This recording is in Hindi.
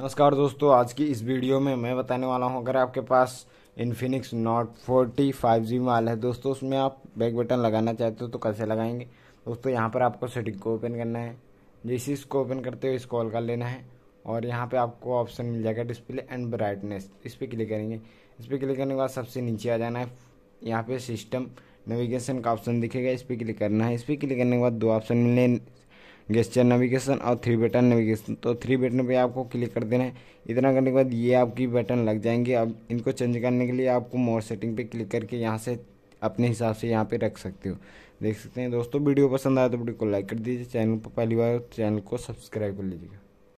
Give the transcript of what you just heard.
नमस्कार दोस्तों आज की इस वीडियो में मैं बताने वाला हूं अगर आपके पास Infinix Note forty five G माल है दोस्तों उसमें आप बैक बटन लगाना चाहते हो तो कैसे लगाएंगे दोस्तों यहां पर आपको सेटिंग को ओपन करना है जैसे इसको ओपन करते हो इसको ऑल कर लेना है और यहाँ पर आपको ऑप्शन मिल जाएगा डिस्प्ले एंड ब्राइटनेस इस पर क्लिक करेंगे इस पर क्लिक करने के बाद सबसे नीचे आ जाना है यहाँ पर सिस्टम नेविगेशन का ऑप्शन दिखेगा इस पर क्लिक करना है इस पर क्लिक करने के बाद दो ऑप्शन मिलने गेस्चर नेविगेशन और थ्री बटन नेविगेशन तो थ्री बटन पे आपको क्लिक कर देना है इतना करने के बाद ये आपकी बटन लग जाएंगे अब इनको चेंज करने के लिए आपको मोर सेटिंग पे क्लिक करके यहाँ से अपने हिसाब से यहाँ पे रख सकते हो देख सकते हैं दोस्तों वीडियो पसंद आया तो वीडियो को लाइक कर दीजिए चैनल पर पहली बार तो चैनल को सब्सक्राइब कर लीजिएगा